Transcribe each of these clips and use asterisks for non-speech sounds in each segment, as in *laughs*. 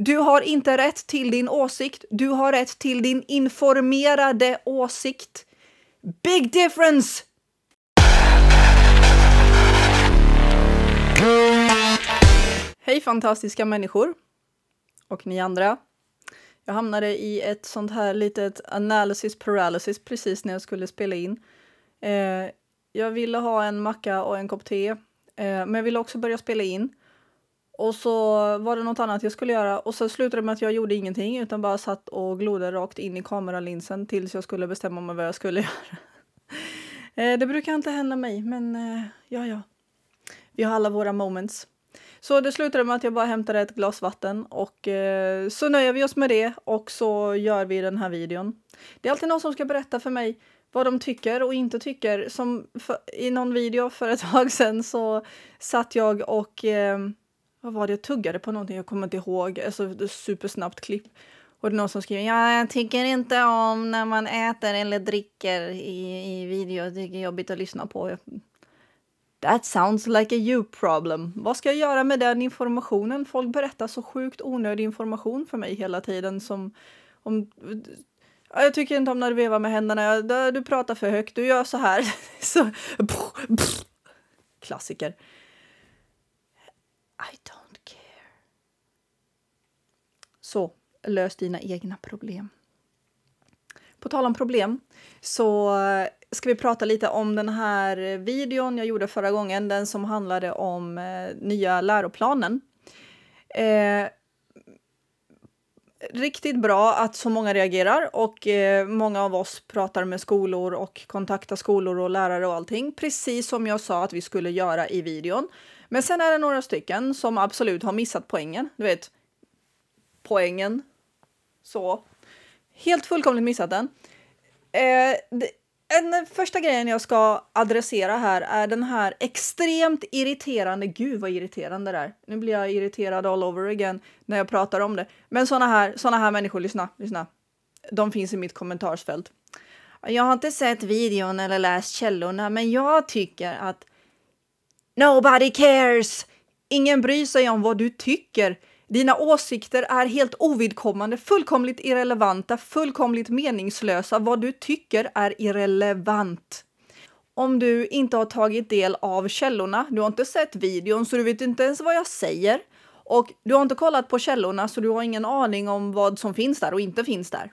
Du har inte rätt till din åsikt. Du har rätt till din informerade åsikt. Big difference! Hej fantastiska människor och ni andra. Jag hamnade i ett sånt här litet analysis paralysis precis när jag skulle spela in. Eh, jag ville ha en macka och en kopp te, eh, men jag ville också börja spela in. Och så var det något annat jag skulle göra och så slutade det med att jag gjorde ingenting utan bara satt och glodde rakt in i kameralinsen tills jag skulle bestämma mig vad jag skulle *laughs* göra. Eh, det brukar inte hända mig, men eh, ja, ja. Vi har alla våra moments. Så det slutade med att jag bara hämtade ett glas vatten och eh, så nöjer vi oss med det och så gör vi den här videon. Det är alltid någon som ska berätta för mig vad de tycker och inte tycker. Som för, i någon video för ett tag sedan så satt jag och eh, vad var det jag tuggade på någonting, jag kommer inte ihåg, alltså supersnabbt klipp. Och det är någon som skriver jag tycker inte om när man äter eller dricker i, i video, det är jobbigt att lyssna på. That sounds like a you problem. Vad ska jag göra med den informationen? Folk berättar så sjukt onödig information för mig hela tiden som om jag tycker inte om när du vevar med händerna. Du pratar för högt. Du gör så här. *laughs* så, pff, pff. Klassiker. I don't care. Så, lös dina egna problem. På tal om problem så eh, ska vi prata lite om den här videon jag gjorde förra gången, den som handlade om eh, nya läroplanen. Eh, riktigt bra att så många reagerar och eh, många av oss pratar med skolor och kontaktar skolor och lärare och allting, precis som jag sa att vi skulle göra i videon. Men sen är det några stycken som absolut har missat poängen. Du vet, poängen. Så. Helt fullkomligt missat den. Eh, första grejen jag ska adressera här är den här extremt irriterande, gud vad irriterande det är. Nu blir jag irriterad all over again när jag pratar om det. Men sådana här, såna här människor, lyssna, lyssna. De finns i mitt kommentarsfält. Jag har inte sett videon eller läst källorna, men jag tycker att Nobody cares! Ingen bryr sig om vad du tycker. Dina åsikter är helt ovidkommande, fullkomligt irrelevanta, fullkomligt meningslösa. Vad du tycker är irrelevant. Om du inte har tagit del av källorna, du har inte sett videon så du vet inte ens vad jag säger och du har inte kollat på källorna så du har ingen aning om vad som finns där och inte finns där.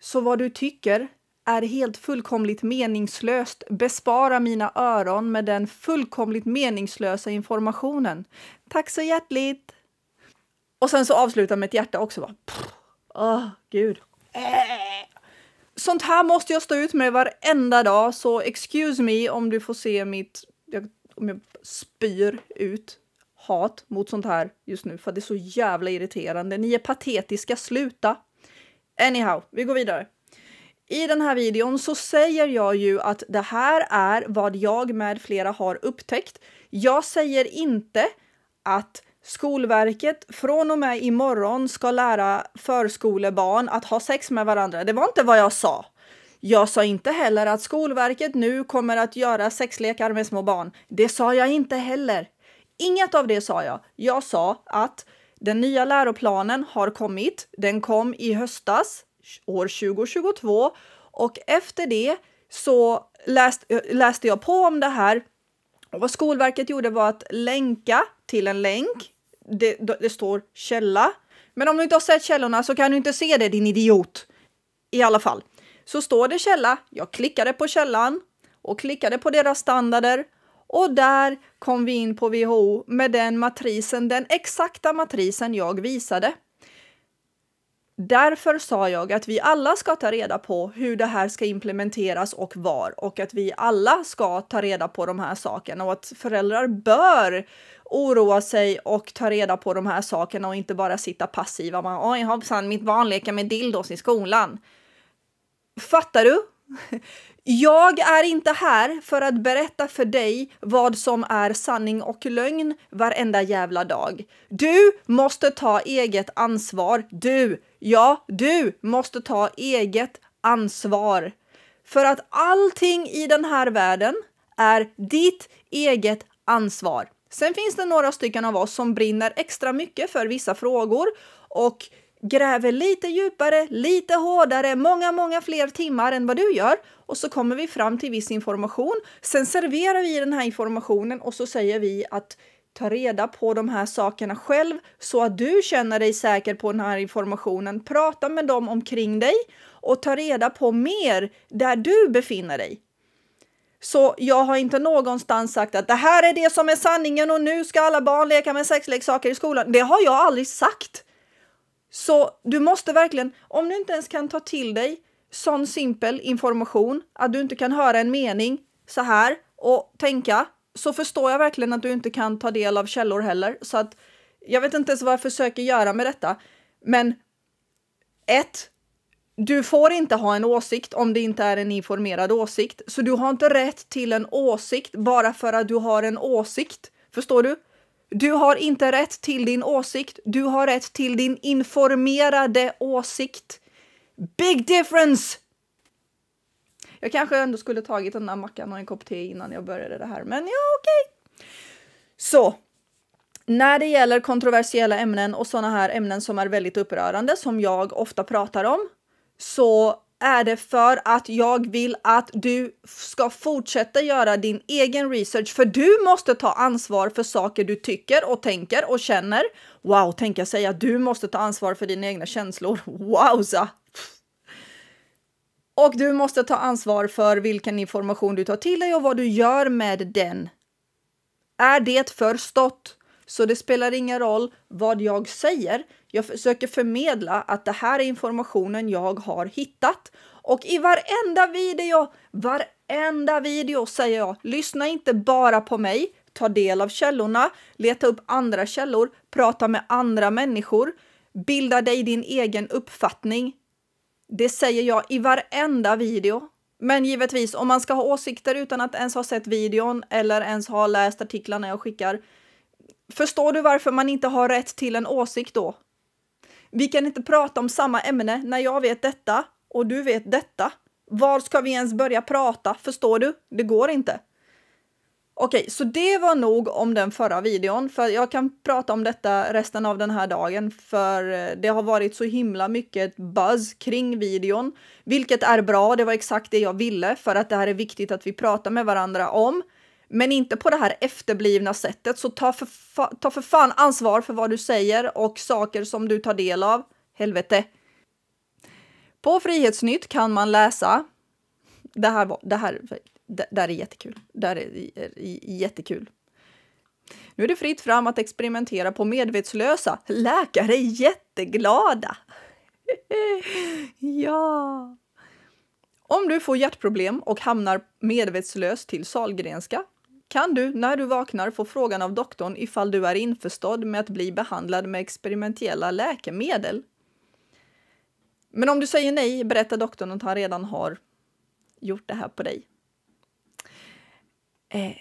Så vad du tycker är helt fullkomligt meningslöst. Bespara mina öron med den fullkomligt meningslösa informationen. Tack så hjärtligt! Och sen så avsluta med ett hjärta också. Åh, oh, gud. Äh. Sånt här måste jag stå ut med varenda dag, så excuse me om du får se mitt... Jag, om jag spyr ut hat mot sånt här just nu, för det är så jävla irriterande. Ni är patetiska, sluta! Anyhow, vi går vidare. I den här videon så säger jag ju att det här är vad jag med flera har upptäckt. Jag säger inte att Skolverket från och med imorgon ska lära förskolebarn att ha sex med varandra. Det var inte vad jag sa. Jag sa inte heller att Skolverket nu kommer att göra sexlekar med små barn. Det sa jag inte heller. Inget av det sa jag. Jag sa att den nya läroplanen har kommit. Den kom i höstas år 2022 och efter det så läste, läste jag på om det här. Och vad Skolverket gjorde var att länka till en länk. Det, det står källa. Men om du inte har sett källorna så kan du inte se det, din idiot. I alla fall. Så står det källa. Jag klickade på källan och klickade på deras standarder och där kom vi in på WHO med den matrisen, den exakta matrisen jag visade. Därför sa jag att vi alla ska ta reda på hur det här ska implementeras och var och att vi alla ska ta reda på de här sakerna och att föräldrar bör oroa sig och ta reda på de här sakerna och inte bara sitta passiva. Man, Oj hoppsan, mitt barn leker med dildos i skolan. Fattar du? Jag är inte här för att berätta för dig vad som är sanning och lögn varenda jävla dag. Du måste ta eget ansvar. Du, ja, du måste ta eget ansvar. För att allting i den här världen är ditt eget ansvar. Sen finns det några stycken av oss som brinner extra mycket för vissa frågor och gräver lite djupare, lite hårdare, många, många fler timmar än vad du gör och så kommer vi fram till viss information. Sen serverar vi den här informationen och så säger vi att ta reda på de här sakerna själv så att du känner dig säker på den här informationen. Prata med dem omkring dig och ta reda på mer där du befinner dig. Så jag har inte någonstans sagt att det här är det som är sanningen och nu ska alla barn leka med sexleksaker i skolan. Det har jag aldrig sagt. Så du måste verkligen, om du inte ens kan ta till dig sån simpel information, att du inte kan höra en mening så här och tänka, så förstår jag verkligen att du inte kan ta del av källor heller. Så att jag vet inte ens vad jag försöker göra med detta. Men ett, Du får inte ha en åsikt om det inte är en informerad åsikt. Så du har inte rätt till en åsikt bara för att du har en åsikt. Förstår du? Du har inte rätt till din åsikt. Du har rätt till din informerade åsikt. Big difference! Jag kanske ändå skulle tagit den där mackan och en kopp te innan jag började det här, men ja, okej. Okay. Så. När det gäller kontroversiella ämnen och sådana här ämnen som är väldigt upprörande, som jag ofta pratar om, så är det för att jag vill att du ska fortsätta göra din egen research, för du måste ta ansvar för saker du tycker och tänker och känner. Wow, tänka sig att du måste ta ansvar för dina egna känslor. *laughs* Wowza! Och du måste ta ansvar för vilken information du tar till dig och vad du gör med den. Är det förstått? Så det spelar ingen roll vad jag säger. Jag försöker förmedla att det här är informationen jag har hittat. Och i varenda video, varenda video säger jag, lyssna inte bara på mig, ta del av källorna, leta upp andra källor, prata med andra människor, bilda dig din egen uppfattning. Det säger jag i varenda video. Men givetvis, om man ska ha åsikter utan att ens ha sett videon eller ens ha läst artiklarna jag skickar Förstår du varför man inte har rätt till en åsikt då? Vi kan inte prata om samma ämne när jag vet detta och du vet detta. Var ska vi ens börja prata? Förstår du? Det går inte. Okej, så det var nog om den förra videon, för jag kan prata om detta resten av den här dagen, för eh, det har varit så himla mycket buzz kring videon, vilket är bra. Det var exakt det jag ville för att det här är viktigt att vi pratar med varandra om. Men inte på det här efterblivna sättet. Så ta för, ta för fan ansvar för vad du säger och saker som du tar del av. Helvete. På Frihetsnytt kan man läsa. Det här, var, det här det, där är jättekul. Där är, är, jättekul. Nu är det fritt fram att experimentera på medvetslösa. Läkare är jätteglada! *laughs* ja! Om du får hjärtproblem och hamnar medvetslös till Salgrenska kan du när du vaknar få frågan av doktorn ifall du är införstådd med att bli behandlad med experimentella läkemedel. Men om du säger nej berättar doktorn att han redan har gjort det här på dig. Eh.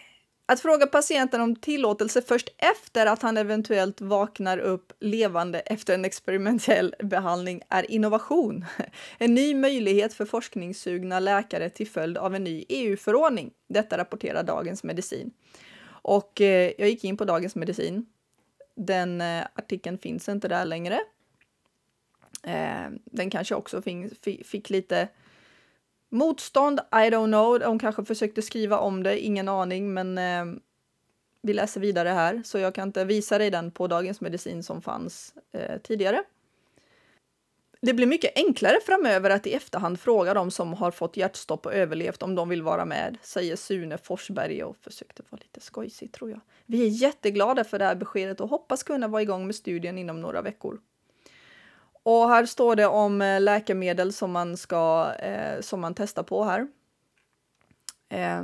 Att fråga patienten om tillåtelse först efter att han eventuellt vaknar upp levande efter en experimentell behandling är innovation. *laughs* En ny möjlighet för forskningssugna läkare till följd av en ny EU-förordning. Detta rapporterar Dagens Medicin. Och eh, jag gick in på Dagens Medicin. Den eh, artikeln finns inte där längre. Eh, den kanske också fick lite Motstånd, I don't know. De kanske försökte skriva om det, ingen aning, men eh, vi läser vidare här så jag kan inte visa dig den på Dagens Medicin som fanns eh, tidigare. Det blir mycket enklare framöver att i efterhand fråga de som har fått hjärtstopp och överlevt om de vill vara med, säger Sune Forsberg och försökte vara lite skojsig tror jag. Vi är jätteglada för det här beskedet och hoppas kunna vara igång med studien inom några veckor. Och här står det om eh, läkemedel som man, ska, eh, som man testar på här. Eh,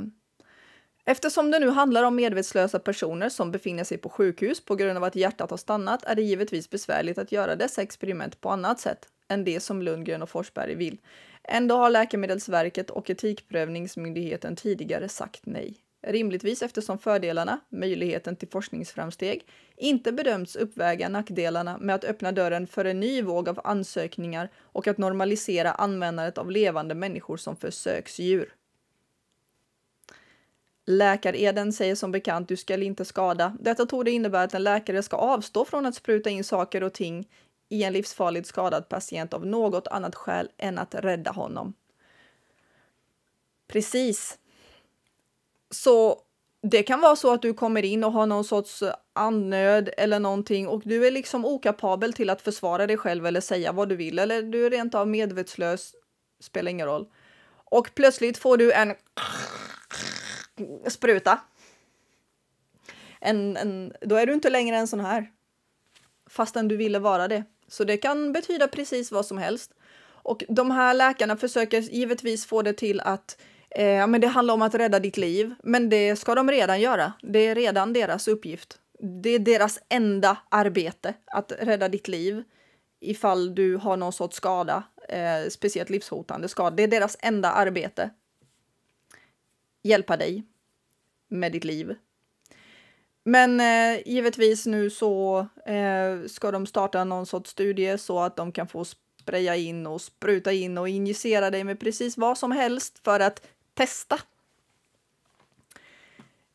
eftersom det nu handlar om medvetslösa personer som befinner sig på sjukhus på grund av att hjärtat har stannat är det givetvis besvärligt att göra dessa experiment på annat sätt än det som Lundgren och Forsberg vill. Ändå har Läkemedelsverket och Etikprövningsmyndigheten tidigare sagt nej rimligtvis eftersom fördelarna, möjligheten till forskningsframsteg, inte bedömts uppväga nackdelarna med att öppna dörren för en ny våg av ansökningar och att normalisera användandet av levande människor som försöksdjur. Läkareden säger som bekant du skall inte skada. Detta tog det innebära att en läkare ska avstå från att spruta in saker och ting i en livsfarligt skadad patient av något annat skäl än att rädda honom. Precis, så det kan vara så att du kommer in och har någon sorts eh, annöd eller någonting och du är liksom okapabel till att försvara dig själv eller säga vad du vill eller du är rent av medvetslös. Spelar ingen roll. Och plötsligt får du en spruta. En, en, då är du inte längre en sån här. Fastän du ville vara det. Så det kan betyda precis vad som helst. Och de här läkarna försöker givetvis få det till att Eh, men det handlar om att rädda ditt liv, men det ska de redan göra. Det är redan deras uppgift. Det är deras enda arbete att rädda ditt liv ifall du har någon sorts skada, eh, speciellt livshotande skada. Det är deras enda arbete. Hjälpa dig med ditt liv. Men eh, givetvis nu så eh, ska de starta någon sorts studie så att de kan få spraya in och spruta in och injicera dig med precis vad som helst för att testa.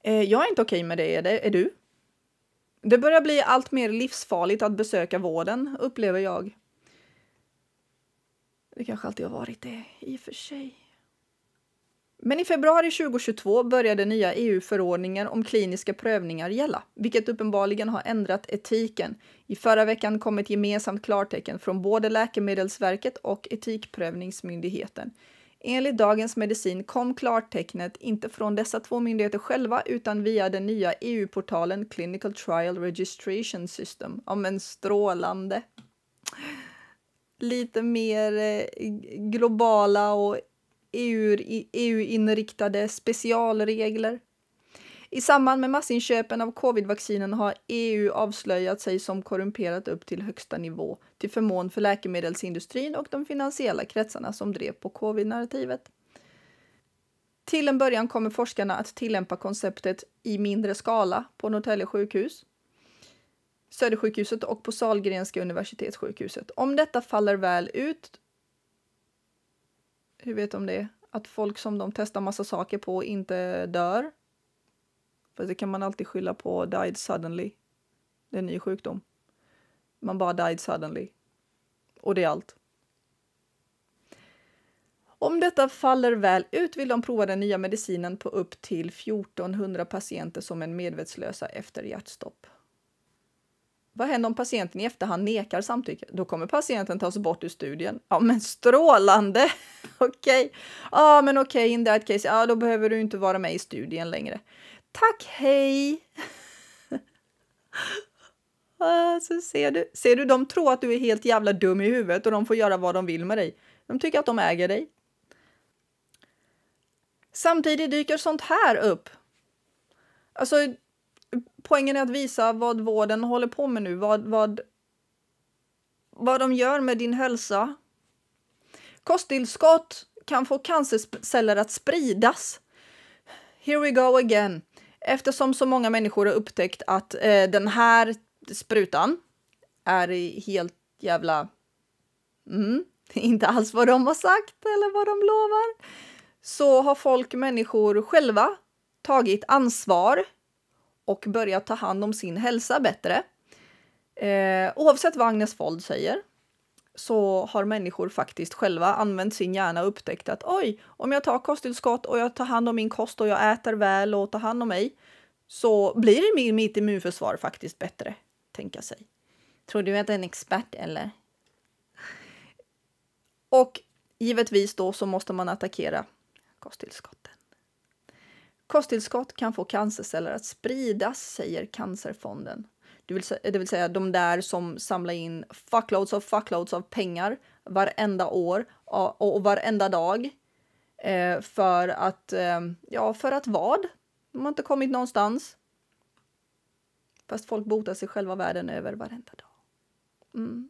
Eh, jag är inte okej med det, är, det, är du? Det börjar bli allt mer livsfarligt att besöka vården, upplever jag. Det kanske alltid har varit det, i och för sig. Men i februari 2022 började nya eu förordningen om kliniska prövningar gälla, vilket uppenbarligen har ändrat etiken. I förra veckan kom ett gemensamt klartecken från både Läkemedelsverket och Etikprövningsmyndigheten. Enligt Dagens Medicin kom klartecknet inte från dessa två myndigheter själva utan via den nya EU-portalen Clinical Trial Registration System. Ja men strålande! Lite mer eh, globala och EU-inriktade e specialregler. I samband med massinköpen av covidvaccinen har EU avslöjat sig som korrumperat upp till högsta nivå till förmån för läkemedelsindustrin och de finansiella kretsarna som drev på covid-narrativet. Till en början kommer forskarna att tillämpa konceptet i mindre skala på Norrtälje sjukhus, Södersjukhuset och på Salgrenska universitetssjukhuset. Om detta faller väl ut, hur vet de det? Att folk som de testar massa saker på inte dör? För det kan man alltid skylla på died suddenly. Det är en ny sjukdom. Man bara died suddenly. Och det är allt. Om detta faller väl ut vill de prova den nya medicinen på upp till 1400 patienter som är medvetslösa efter hjärtstopp. Vad händer om patienten i efterhand nekar samtycke? Då kommer patienten tas bort ur studien. Ja, men strålande! *laughs* okej. Okay. Ja, men okej, okay, in that case. Ja, då behöver du inte vara med i studien längre. Tack, hej! *laughs* Ah, så ser du, ser du, de tror att du är helt jävla dum i huvudet och de får göra vad de vill med dig. De tycker att de äger dig. Samtidigt dyker sånt här upp. Alltså, poängen är att visa vad vården håller på med nu, vad, vad, vad de gör med din hälsa. Kosttillskott kan få cancerceller att spridas. Here we go again. Eftersom så många människor har upptäckt att eh, den här sprutan är helt jävla... Mm, *laughs* inte alls vad de har sagt eller vad de lovar. Så har folk, människor själva tagit ansvar och börjat ta hand om sin hälsa bättre. Eh, oavsett vad Agnes Fold säger så har människor faktiskt själva använt sin hjärna och upptäckt att oj, om jag tar kosttillskott och jag tar hand om min kost och jag äter väl och tar hand om mig så blir mitt immunförsvar faktiskt bättre tänka sig. Tror du att jag är en expert eller? Och givetvis då så måste man attackera kosttillskotten. Kosttillskott kan få cancerceller att spridas, säger Cancerfonden. Det vill, säga, det vill säga de där som samlar in fuckloads av fuckloads av pengar varenda år och, och varenda dag eh, för att, eh, ja, för att vad? De har inte kommit någonstans. Fast folk botar sig själva världen över varenda dag. Mm.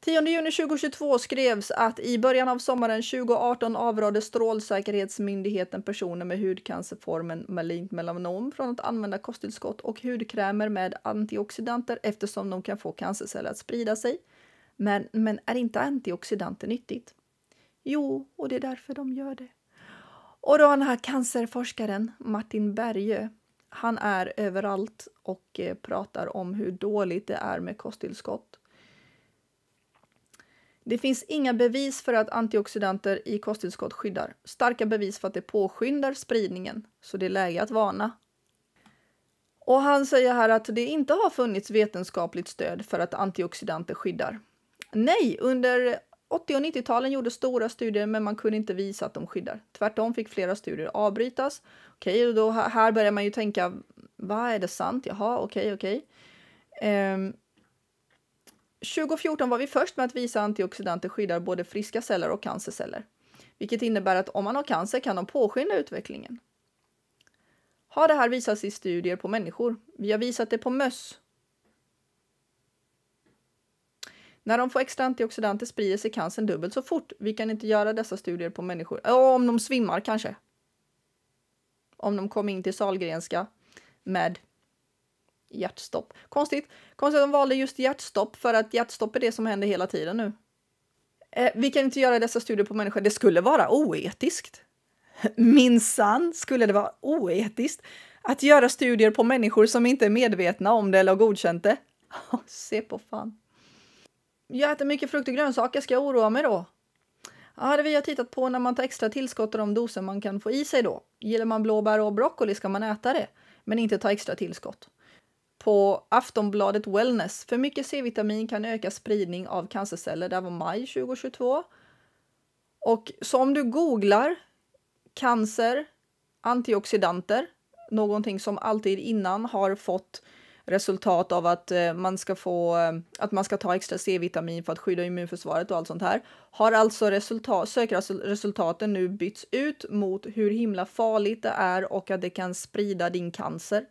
10 juni 2022 skrevs att i början av sommaren 2018 avrådde Strålsäkerhetsmyndigheten personer med hudcancerformen malignt melanom från att använda kosttillskott och hudkrämer med antioxidanter eftersom de kan få cancerceller att sprida sig. Men, men är inte antioxidanter nyttigt? Jo, och det är därför de gör det. Och då den här cancerforskaren Martin Bergö han är överallt och eh, pratar om hur dåligt det är med kosttillskott. Det finns inga bevis för att antioxidanter i kosttillskott skyddar. Starka bevis för att det påskyndar spridningen, så det är läge att varna. Och han säger här att det inte har funnits vetenskapligt stöd för att antioxidanter skyddar. Nej, under 80 och 90-talen gjorde stora studier men man kunde inte visa att de skyddar. Tvärtom fick flera studier avbrytas. Okej, okay, då här börjar man ju tänka, vad är det sant? Jaha, okej, okay, okej. Okay. Um, 2014 var vi först med att visa antioxidanter skyddar både friska celler och cancerceller, vilket innebär att om man har cancer kan de påskynda utvecklingen. Har det här visats i studier på människor? Vi har visat det på möss När de får extra antioxidanter sprider sig cancern dubbelt så fort. Vi kan inte göra dessa studier på människor. Oh, om de svimmar kanske. Om de kom in till Salgrenska med hjärtstopp. Konstigt. Konstigt att de valde just hjärtstopp för att hjärtstopp är det som händer hela tiden nu. Eh, vi kan inte göra dessa studier på människor. Det skulle vara oetiskt. *laughs* Minsann skulle det vara oetiskt att göra studier på människor som inte är medvetna om det eller har godkänt det. *laughs* se på fan jag äter mycket frukt och grönsaker, ska jag oroa mig då? Ja, det vi har tittat på när man tar extra tillskott av de doser man kan få i sig då. Gillar man blåbär och broccoli ska man äta det, men inte ta extra tillskott. På Aftonbladet Wellness, för mycket C-vitamin kan öka spridning av cancerceller. Det var maj 2022. Och så om du googlar cancer, antioxidanter, någonting som alltid innan har fått resultat av att eh, man ska få eh, att man ska ta extra C-vitamin för att skydda immunförsvaret och allt sånt här har alltså resultat, alltså resultaten nu bytts ut mot hur himla farligt det är och att det kan sprida din cancer.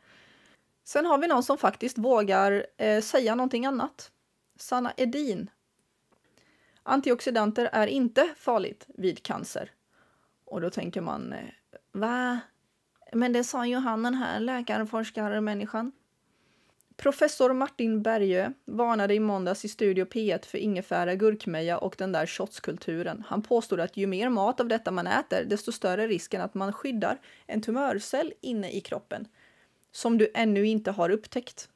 Sen har vi någon som faktiskt vågar eh, säga någonting annat. Sanna Edin. Antioxidanter är inte farligt vid cancer. Och då tänker man, eh, va? Men det sa ju han den här läkaren, forskaren, människan. Professor Martin Bergö varnade i måndags i Studio P1 för ingefära, gurkmeja och den där shotskulturen. Han påstod att ju mer mat av detta man äter, desto större risken att man skyddar en tumörcell inne i kroppen som du ännu inte har upptäckt.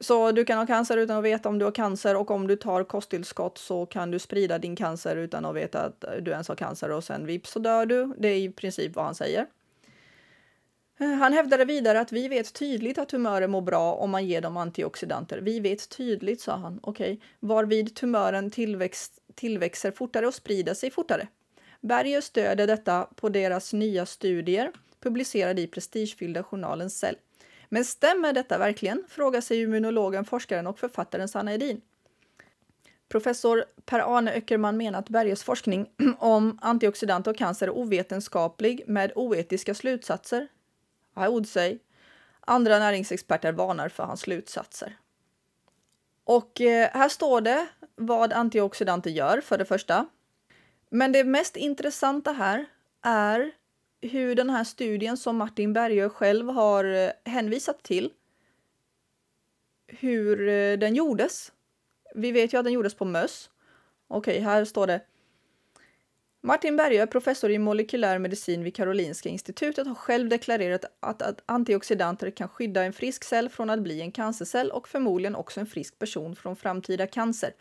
Så du kan ha cancer utan att veta om du har cancer och om du tar kosttillskott så kan du sprida din cancer utan att veta att du ens har cancer och sen vips så dör du. Det är i princip vad han säger. Han hävdade vidare att vi vet tydligt att tumörer mår bra om man ger dem antioxidanter. Vi vet tydligt, sa han. Okej, okay. varvid tumören tillväxt, tillväxer fortare och sprider sig fortare. Berger stöder detta på deras nya studier publicerade i prestigefyllda journalen Cell. Men stämmer detta verkligen? frågar sig immunologen, forskaren och författaren Sanna Edin. Professor Per-Arne Öckerman menar att Berges forskning om antioxidanter och cancer är ovetenskaplig med oetiska slutsatser i would say. Andra näringsexperter varnar för hans slutsatser. Och eh, här står det vad antioxidanter gör för det första. Men det mest intressanta här är hur den här studien som Martin Bergö själv har eh, hänvisat till, hur eh, den gjordes. Vi vet ju att den gjordes på möss. Okej, här står det Martin Bergö, professor i molekylär medicin vid Karolinska institutet, har själv deklarerat att, att antioxidanter kan skydda en frisk cell från att bli en cancercell och förmodligen också en frisk person från framtida cancer.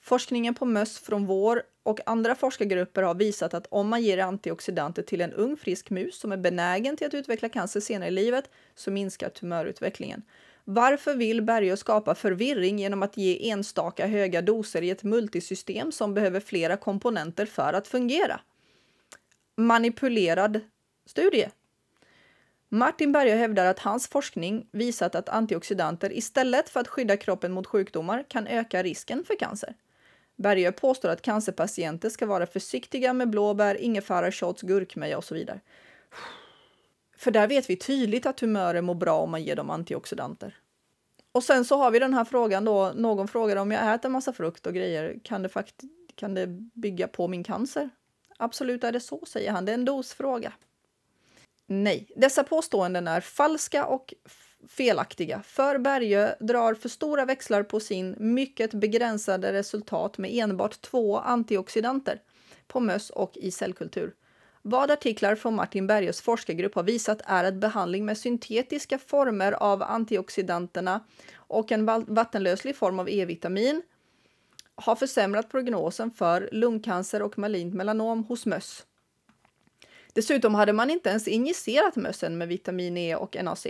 Forskningen på möss från vår och andra forskargrupper har visat att om man ger antioxidanter till en ung frisk mus som är benägen till att utveckla cancer senare i livet så minskar tumörutvecklingen. Varför vill Berge skapa förvirring genom att ge enstaka höga doser i ett multisystem som behöver flera komponenter för att fungera? Manipulerad studie. Martin Berge hävdar att hans forskning visat att antioxidanter istället för att skydda kroppen mot sjukdomar kan öka risken för cancer. Berge påstår att cancerpatienter ska vara försiktiga med blåbär, ingefära, shots, gurkmeja och så vidare. För där vet vi tydligt att humörer mår bra om man ger dem antioxidanter. Och sen så har vi den här frågan då, någon frågar om jag äter massa frukt och grejer, kan det, fakt- kan det bygga på min cancer? Absolut är det så, säger han. Det är en dosfråga. Nej, dessa påståenden är falska och felaktiga. För Berge drar för stora växlar på sin mycket begränsade resultat med enbart två antioxidanter på möss och i cellkultur. Vad artiklar från Martin Berges forskargrupp har visat är att behandling med syntetiska former av antioxidanterna och en vattenlöslig form av E-vitamin har försämrat prognosen för lungcancer och malignt melanom hos möss. Dessutom hade man inte ens injicerat mössen med vitamin E och NAC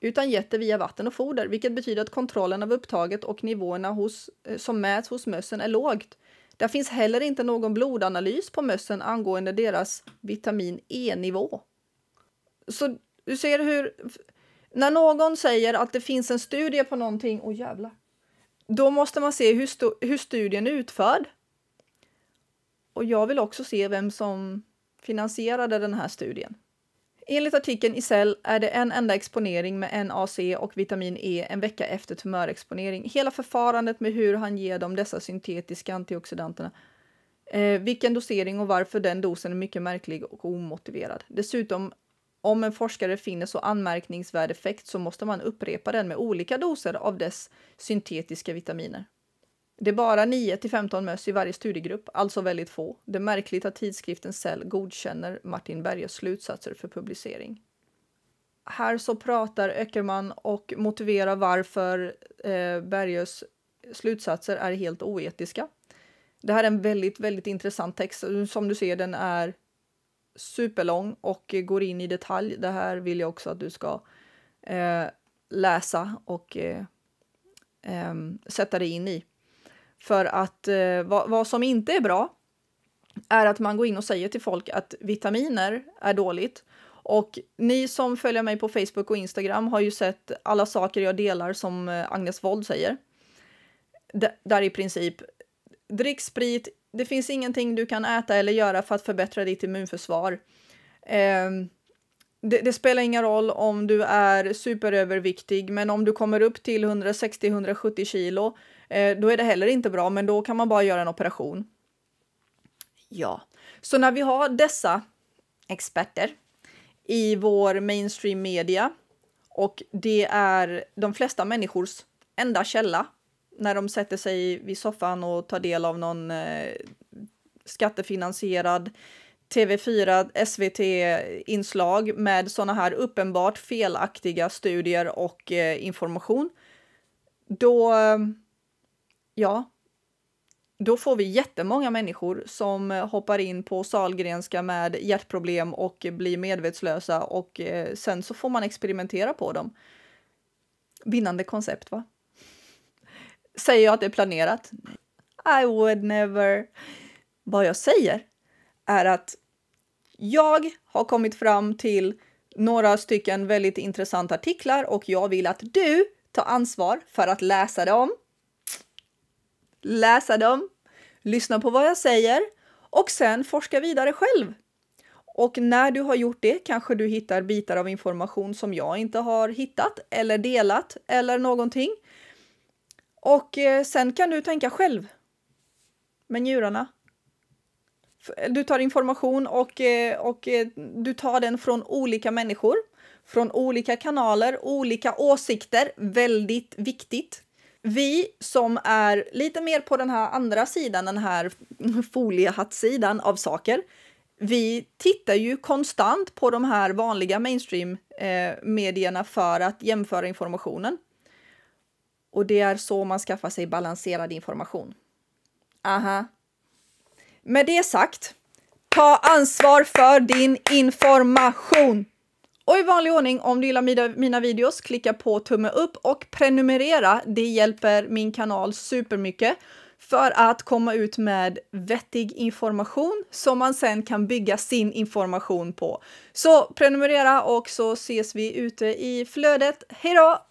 utan gett det via vatten och foder, vilket betyder att kontrollen av upptaget och nivåerna hos, eh, som mäts hos mössen är lågt det finns heller inte någon blodanalys på mössen angående deras vitamin E-nivå. Så du ser hur... När någon säger att det finns en studie på någonting, åh oh jävlar, då måste man se hur, hur studien är utförd. Och jag vill också se vem som finansierade den här studien. Enligt artikeln i Cell är det en enda exponering med NAC och vitamin E en vecka efter tumörexponering. Hela förfarandet med hur han ger dem dessa syntetiska antioxidanterna Eh, vilken dosering och varför den dosen är mycket märklig och omotiverad. Dessutom, om en forskare finner så anmärkningsvärd effekt så måste man upprepa den med olika doser av dess syntetiska vitaminer. Det är bara 9 till 15 möss i varje studiegrupp, alltså väldigt få. Det är märkligt att tidskriften Cell godkänner Martin Berges slutsatser för publicering. Här så pratar Öckerman och motiverar varför eh, Berges slutsatser är helt oetiska. Det här är en väldigt, väldigt intressant text. Som du ser, den är superlång och går in i detalj. Det här vill jag också att du ska eh, läsa och eh, eh sätta dig in i. För att eh, vad, vad som inte är bra är att man går in och säger till folk att vitaminer är dåligt. Och ni som följer mig på Facebook och Instagram har ju sett alla saker jag delar som eh, Agnes Wold säger. D där i princip, drick sprit, det finns ingenting du kan äta eller göra för att förbättra ditt immunförsvar. Eh, det, det, spelar ingen roll om du är superöverviktig, men om du kommer upp till 160-170 kilo Eh, då är det heller inte bra, men då kan man bara göra en operation. Ja, så när vi har dessa experter i vår mainstream media och det är de flesta människors enda källa när de sätter sig vid soffan och tar del av någon eh, skattefinansierad TV4 SVT-inslag med sådana här uppenbart felaktiga studier och eh, information. Då eh, ja, då får vi jättemånga människor som eh, hoppar in på Salgrenska med hjärtproblem och blir medvetslösa och eh, sen så får man experimentera på dem. Vinnande koncept, va? Säger jag att det är planerat? I would never. Vad jag säger är att jag har kommit fram till några stycken väldigt intressanta artiklar och jag vill att du tar ansvar för att läsa dem läsa dem, lyssna på vad jag säger och sen forska vidare själv. Och när du har gjort det kanske du hittar bitar av information som jag inte har hittat eller delat eller någonting. Och eh, sen kan du tänka själv. Med njurarna. Du tar information och, eh, och eh, du tar den från olika människor, från olika kanaler, olika åsikter. Väldigt viktigt vi som är lite mer på den här andra sidan, den här foliehattsidan av saker, vi tittar ju konstant på de här vanliga mainstream-medierna eh, för att jämföra informationen. Och det är så man skaffar sig balanserad information. Aha. Med det sagt, ta ansvar för din information! Och i vanlig ordning, om du gillar mina, mina videos, klicka på tumme upp och prenumerera. Det hjälper min kanal supermycket för att komma ut med vettig information som man sen kan bygga sin information på. Så prenumerera och så ses vi ute i flödet. Hej då!